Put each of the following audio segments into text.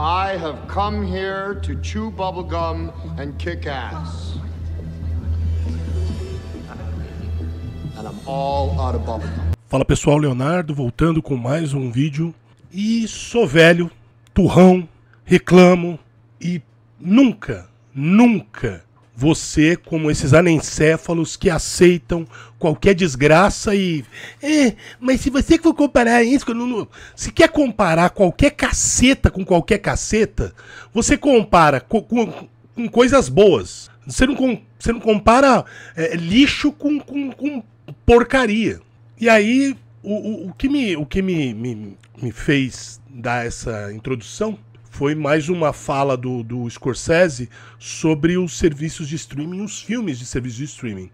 I have come here to chew bubblegum and kick ass. And I'm all out of bubblegum. Fala pessoal, Leonardo voltando com mais um vídeo. E sou velho, turrão, reclamo e nunca, nunca você como esses anencéfalos que aceitam qualquer desgraça e. É, mas se você for comparar isso. se quer comparar qualquer caceta com qualquer caceta, você compara com, com, com coisas boas. Você não, você não compara é, lixo com, com, com, porcaria. E aí, o, o, o que, me, o que me, me, me fez dar essa introdução foi mais uma fala do, do Scorsese sobre os serviços de streaming, os filmes de serviços de streaming.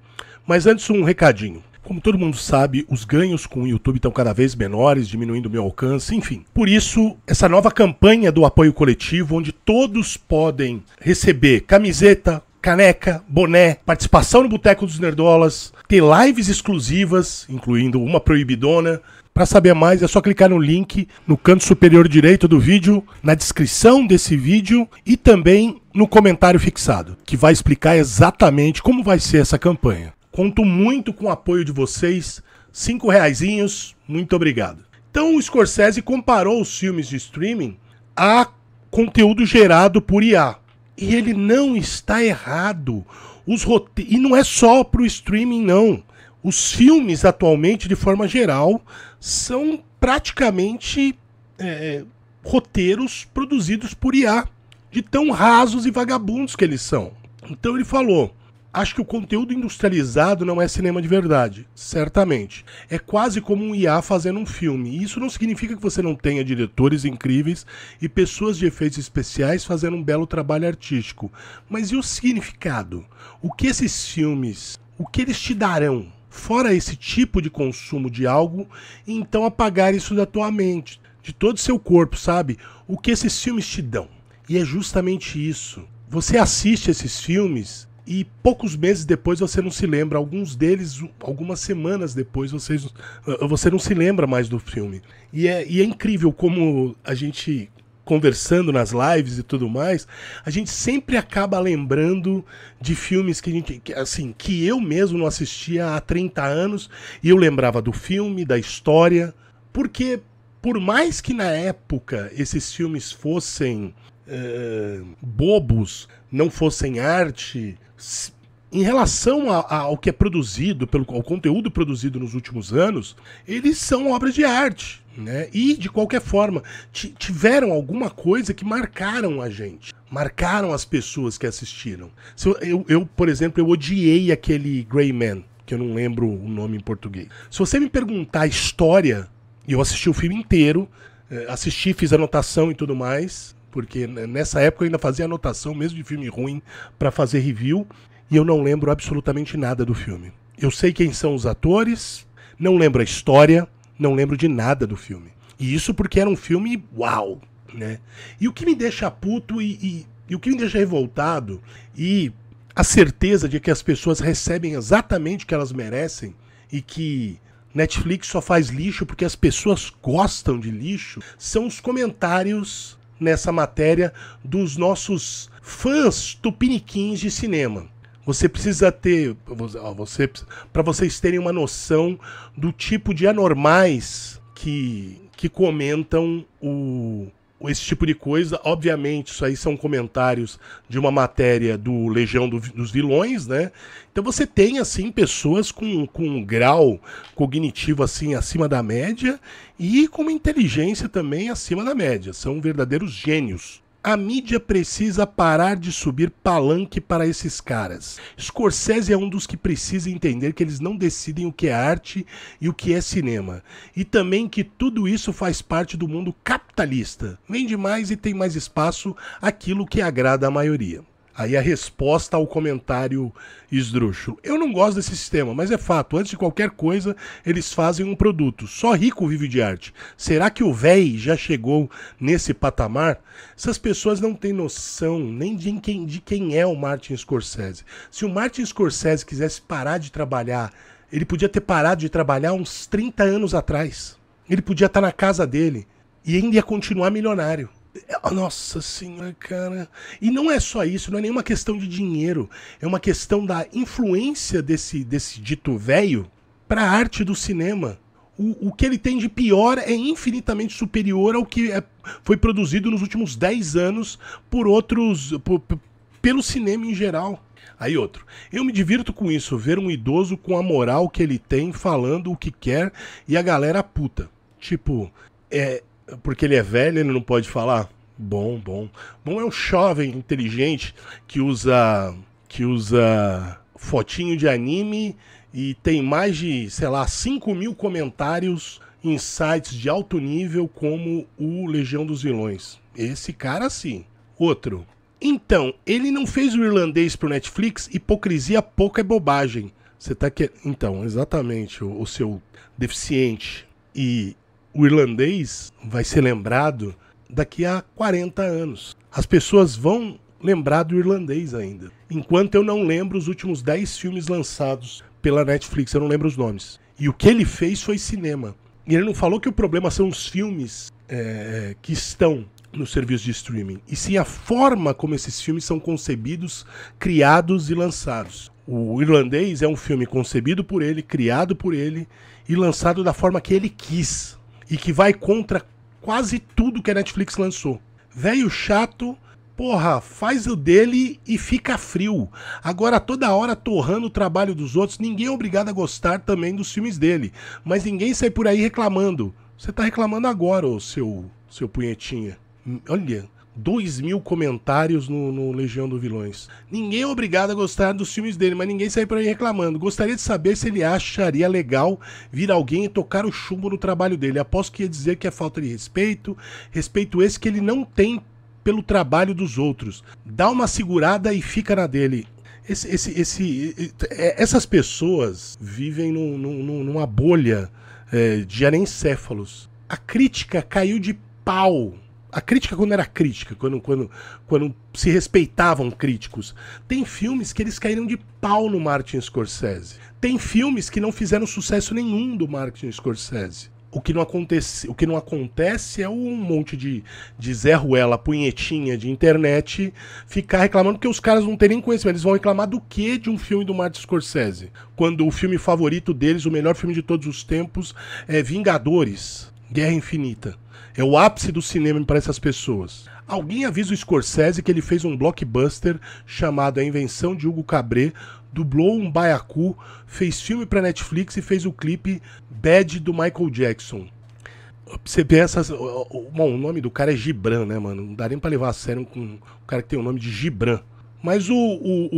Mas antes, um recadinho. Como todo mundo sabe, os ganhos com o YouTube estão cada vez menores, diminuindo o meu alcance, enfim. Por isso, essa nova campanha do apoio coletivo, onde todos podem receber camiseta, caneca, boné, participação no Boteco dos Nerdolas, ter lives exclusivas, incluindo uma proibidona, para saber mais é só clicar no link no canto superior direito do vídeo, na descrição desse vídeo e também no comentário fixado, que vai explicar exatamente como vai ser essa campanha. Conto muito com o apoio de vocês. Cinco reaisinhos, muito obrigado. Então o Scorsese comparou os filmes de streaming a conteúdo gerado por IA. E ele não está errado. Os rote... E não é só para o streaming, não os filmes atualmente, de forma geral, são praticamente é, é roteiros produzidos por IA, de tão rasos e vagabundos que eles são. Então ele falou: acho que o conteúdo industrializado não é cinema de verdade, certamente. É quase como um IA fazendo um filme. E isso não significa que você não tenha diretores incríveis e pessoas de efeitos especiais fazendo um belo trabalho artístico. Mas e o significado? O que esses filmes, o que eles te darão? fora esse tipo de consumo de algo, e então apagar isso da tua mente, de todo o seu corpo, sabe? O que esses filmes te dão. E é justamente isso. Você assiste esses filmes e poucos meses depois você não se lembra, alguns deles, algumas semanas depois, você, você não se lembra mais do filme. E é, e é incrível como a gente conversando nas lives e tudo mais, a gente sempre acaba lembrando de filmes que a gente, que, assim, que eu mesmo não assistia há 30 anos e eu lembrava do filme, da história, porque por mais que na época esses filmes fossem uh, bobos, não fossem arte, em relação a, a, ao que é produzido, pelo, ao conteúdo produzido nos últimos anos, eles são obras de arte. Né? E, de qualquer forma, tiveram alguma coisa que marcaram a gente. Marcaram as pessoas que assistiram. Eu, eu, eu, por exemplo, eu odiei aquele Grey Man, que eu não lembro o nome em português. Se você me perguntar a história, e eu assisti o filme inteiro, eh, assisti, fiz anotação e tudo mais, porque nessa época eu ainda fazia anotação mesmo de filme ruim para fazer review e eu não lembro absolutamente nada do filme. Eu sei quem são os atores, não lembro a história, não lembro de nada do filme. E isso porque era um filme uau, né? E o que me deixa puto e, e, e o que me deixa revoltado e a certeza de que as pessoas recebem exatamente o que elas merecem e que Netflix só faz lixo porque as pessoas gostam de lixo são os comentários nessa matéria dos nossos fãs tupiniquins de cinema. Você precisa ter, você, para vocês terem uma noção do tipo de anormais que, que comentam o, esse tipo de coisa. Obviamente, isso aí são comentários de uma matéria do Legião do, dos Vilões, né? Então você tem, assim, pessoas com, com um grau cognitivo, assim, acima da média e com uma inteligência também acima da média. São verdadeiros gênios a mídia precisa parar de subir palanque para esses caras. Scorsese é um dos que precisa entender que eles não decidem o que é arte e o que é cinema. E também que tudo isso faz parte do mundo capitalista. Vende mais e tem mais espaço aquilo que agrada a maioria. Aí a resposta ao comentário esdrúxulo. Eu não gosto desse sistema, mas é fato. Antes de qualquer coisa, eles fazem um produto. Só rico vive de arte. Será que o véi já chegou nesse patamar? Essas pessoas não têm noção nem de quem, de quem é o Martin Scorsese. Se o Martin Scorsese quisesse parar de trabalhar, ele podia ter parado de trabalhar uns 30 anos atrás. Ele podia estar na casa dele e ainda ia continuar milionário. É, nossa senhora, cara. E não é só isso, não é nenhuma questão de dinheiro. É uma questão da influência desse, desse dito velho para a arte do cinema. O, o, que ele tem de pior é infinitamente superior ao que é, foi produzido nos últimos 10 anos por outros. Por, pelo cinema em geral. Aí outro. Eu me divirto com isso, ver um idoso com a moral que ele tem falando o que quer e a galera puta. Tipo, é, porque ele é velho, ele não pode falar? Bom, bom. Bom é um jovem inteligente que usa que usa fotinho de anime e tem mais de, sei lá, 5 mil comentários em sites de alto nível como o Legião dos Vilões. Esse cara sim. Outro. Então, ele não fez o irlandês pro Netflix, hipocrisia pouca é bobagem. Você tá querendo. Então, exatamente, o, o seu deficiente. E o irlandês vai ser lembrado daqui a 40 anos. As pessoas vão lembrar do irlandês ainda. Enquanto eu não lembro os últimos 10 filmes lançados pela Netflix, eu não lembro os nomes. E o que ele fez foi cinema. E ele não falou que o problema são os filmes é, é que estão no serviço de streaming, e sim a forma como esses filmes são concebidos, criados e lançados. O Irlandês é um filme concebido por ele, criado por ele e lançado da forma que ele quis e que vai contra quase tudo que a Netflix lançou. Velho chato, porra, faz o dele e fica frio. Agora toda hora torrando o trabalho dos outros, ninguém é obrigado a gostar também dos filmes dele, mas ninguém sai por aí reclamando. Você tá reclamando agora, ô seu seu punhetinha. Hum, olha, 2 mil comentários no, no, Legião do Vilões. Ninguém é obrigado a gostar dos filmes dele, mas ninguém sai por aí reclamando. Gostaria de saber se ele acharia legal vir alguém e tocar o chumbo no trabalho dele. Aposto que ia dizer que é falta de respeito, respeito esse que ele não tem pelo trabalho dos outros. Dá uma segurada e fica na dele. Esse, esse, esse, é, essas pessoas vivem num, num, numa bolha é, de anencéfalos. A crítica caiu de pau a crítica quando era crítica, quando, quando, quando se respeitavam críticos. Tem filmes que eles caíram de pau no Martin Scorsese. Tem filmes que não fizeram sucesso nenhum do Martin Scorsese. O que, não acontece, o que não acontece é um monte de, de Zé Ruela, punhetinha de internet, ficar reclamando que os caras não têm nem conhecimento. Eles vão reclamar do que de um filme do Martin Scorsese? Quando o filme favorito deles, o melhor filme de todos os tempos, é Vingadores. Guerra Infinita. É o ápice do cinema para essas pessoas. Alguém avisa o Scorsese que ele fez um blockbuster chamado A Invenção de Hugo Cabret, dublou um baiacu, fez filme para Netflix e fez o clipe Bad do Michael Jackson. Você vê essas. Bom, o nome do cara é Gibran, né, mano? Não dá nem pra levar a sério um, um cara que tem o nome de Gibran. Mas o, o,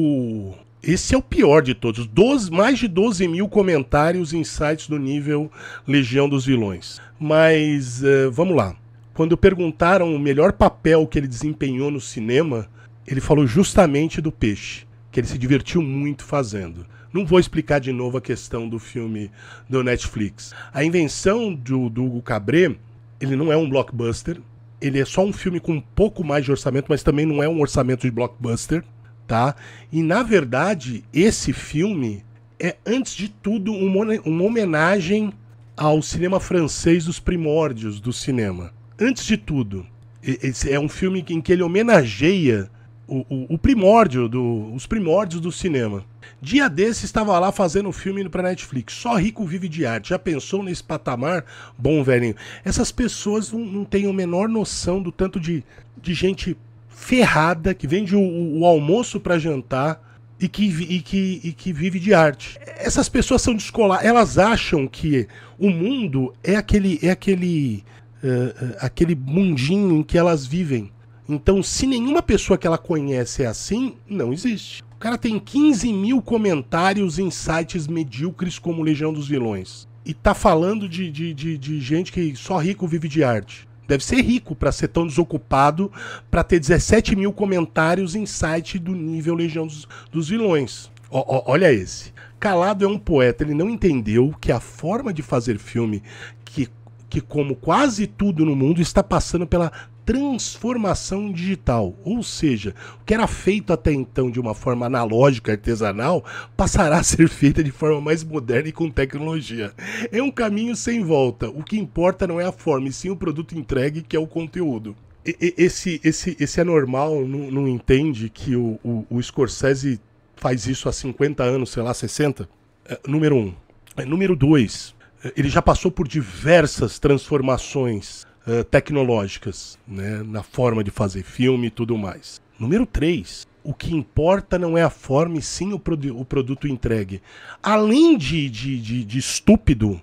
o, esse é o pior de todos. mais de 12 mil comentários em sites do nível Legião dos Vilões. Mas uh, vamos lá. Quando perguntaram o melhor papel que ele desempenhou no cinema, ele falou justamente do peixe, que ele se divertiu muito fazendo. Não vou explicar de novo a questão do filme do Netflix. A invenção do, do Hugo Cabré, ele não é um blockbuster. Ele é só um filme com um pouco mais de orçamento, mas também não é um orçamento de blockbuster tá? E na verdade, esse filme é antes de tudo uma, uma homenagem ao cinema francês dos primórdios do cinema. Antes de tudo, esse é um filme em que ele homenageia o, o, o primórdio do, os primórdios do cinema. Dia desse estava lá fazendo um filme indo para Netflix. Só rico vive de arte. Já pensou nesse patamar? Bom, velhinho, essas pessoas não, não têm a menor noção do tanto de, de gente ferrada, que vende o, o almoço para jantar e que, e, que, e que vive de arte. Essas pessoas são descoladas, elas acham que o mundo é aquele, é aquele, uh, aquele mundinho em que elas vivem. Então, se nenhuma pessoa que ela conhece é assim, não existe. O cara tem 15 mil comentários em sites medíocres como Legião dos Vilões. E tá falando de, de, de, de gente que só rico vive de arte. Deve ser rico para ser tão desocupado, para ter 17 mil comentários em site do nível Legião dos, dos Vilões. O, o, olha esse. Calado é um poeta, ele não entendeu que a forma de fazer filme que, que, como quase tudo no mundo, está passando pela transformação digital, ou seja, o que era feito até então de uma forma analógica, artesanal, passará a ser feito de forma mais moderna e com tecnologia. É um caminho sem volta. O que importa não é a forma, e sim o produto entregue, que é o conteúdo esse esse esse anormal é não, não entende que o, o, o, Scorsese faz isso há 50 anos, sei lá, 60? É, número um. É, número dois, é, ele já passou por diversas transformações eh, tecnológicas, né? na forma de fazer filme e tudo mais. Número 3, o que importa não é a forma e sim o, produ o produto entregue. Além de, de, de, de estúpido,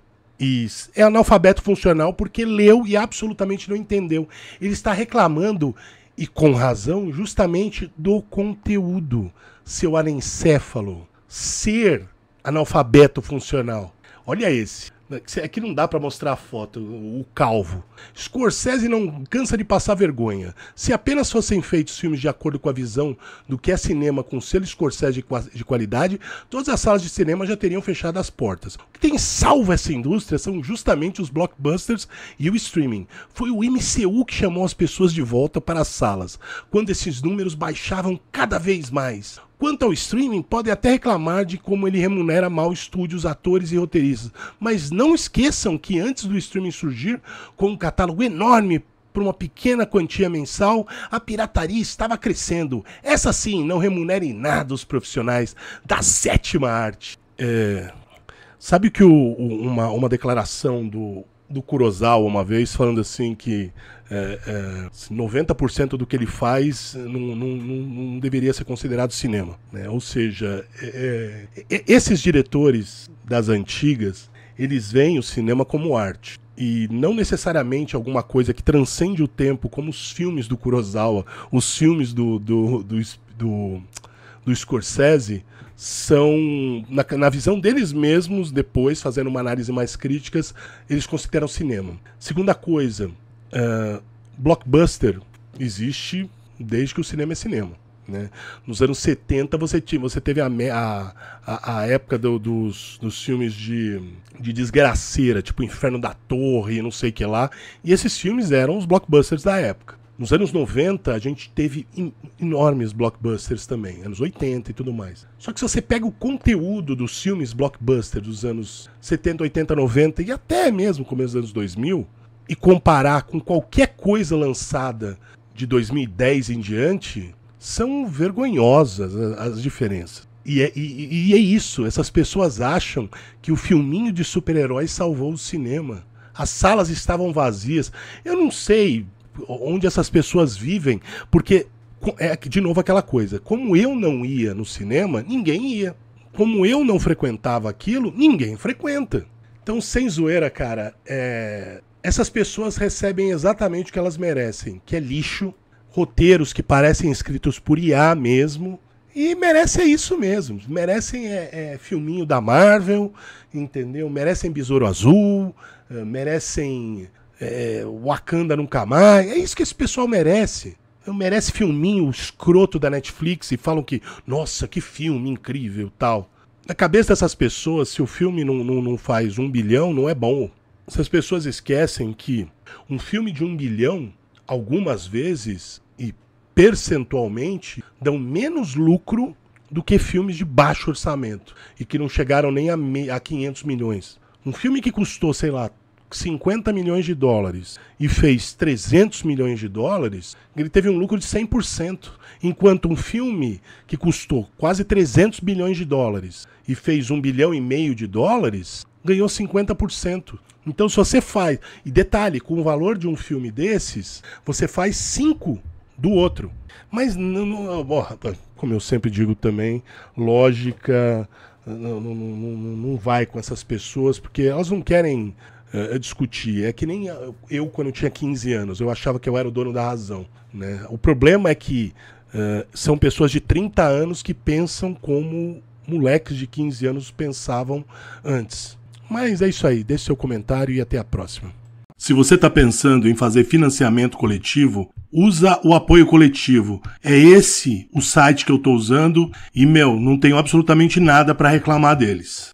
é analfabeto funcional porque leu e absolutamente não entendeu. Ele está reclamando, e com razão, justamente do conteúdo, seu anencéfalo, ser analfabeto funcional. Olha esse. Né, aqui não dá para mostrar a foto, o calvo. Scorsese não cansa de passar vergonha. Se apenas fossem feitos filmes de acordo com a visão do que é cinema com selo Scorsese de qualidade, todas as salas de cinema já teriam fechado as portas. O que tem salvo essa indústria são justamente os blockbusters e o streaming. Foi o MCU que chamou as pessoas de volta para as salas, quando esses números baixavam cada vez mais. Quanto ao streaming, podem até reclamar de como ele remunera mal estúdios, atores e roteiristas, mas não esqueçam que antes do streaming surgir, com um catálogo enorme por uma pequena quantia mensal, a pirataria estava crescendo. Essa sim, não remunera em nada os profissionais da sétima arte. É... Sabe que o, o, uma, uma declaração do do Kurosawa uma vez, falando assim que é, é, 90% do que ele faz não, não, não, deveria ser considerado cinema. Né? Ou seja, é, é, é, esses diretores das antigas, eles veem o cinema como arte e não necessariamente alguma coisa que transcende o tempo, como os filmes do Kurosawa, os filmes do, do, do, do do Scorsese são, na, na, visão deles mesmos, depois, fazendo uma análise mais críticas, eles consideram cinema. Segunda coisa, uh, blockbuster existe desde que o cinema é cinema. Né? Nos anos 70 você, tinha, você teve a, a, a, a época do, dos, dos filmes de, de desgraceira, tipo Inferno da Torre, não sei o que lá. E esses filmes eram os blockbusters da época. Nos anos 90, a gente teve enormes blockbusters também, anos 80 e tudo mais. Só que se você pega o conteúdo dos filmes blockbuster dos anos 70, 80, 90 e até mesmo começo dos anos 2000, e comparar com qualquer coisa lançada de 2010 em diante, são vergonhosas as diferenças. E é, e, e é isso, essas pessoas acham que o filminho de super-heróis salvou o cinema. As salas estavam vazias. Eu não sei onde essas pessoas vivem, porque é de novo aquela coisa, como eu não ia no cinema, ninguém ia. Como eu não frequentava aquilo, ninguém frequenta. Então, sem zoeira, cara, é... essas pessoas recebem exatamente o que elas merecem, que é lixo, roteiros que parecem escritos por IA mesmo, e merecem isso mesmo. Merecem é, é, filminho da Marvel, entendeu? Merecem Besouro Azul, eh, merecem é, Wakanda nunca mais. É isso que esse pessoal merece. Merece filminho escroto da Netflix e falam que, nossa, que filme incrível tal. Na cabeça dessas pessoas, se o filme não, não, não faz um bilhão, não é bom. Essas pessoas esquecem que um filme de um bilhão, algumas vezes e percentualmente, dão menos lucro do que filmes de baixo orçamento e que não chegaram nem a, a 500 milhões. Um filme que custou, sei lá, 50 milhões de dólares e fez 300 milhões de dólares, ele teve um lucro de 100%, enquanto um filme que custou quase 300 bilhões de dólares e fez 1 bilhão e meio de dólares, ganhou 50%. Então se você faz, e detalhe, com o valor de um filme desses, você faz 5 do outro. Mas não, não, como eu sempre digo também, lógica não, não, não, não, vai com essas pessoas, porque elas não querem uh, discutir. É que nem eu, quando tinha 15 anos, eu achava que eu era o dono da razão. Né? O problema é que uh, são pessoas de 30 anos que pensam como moleques de 15 anos pensavam antes. Mas é isso aí, deixe seu comentário e até a próxima. Se você está pensando em fazer financiamento coletivo, usa o apoio coletivo. É esse o site que eu estou usando e, meu, não tenho absolutamente nada para reclamar deles.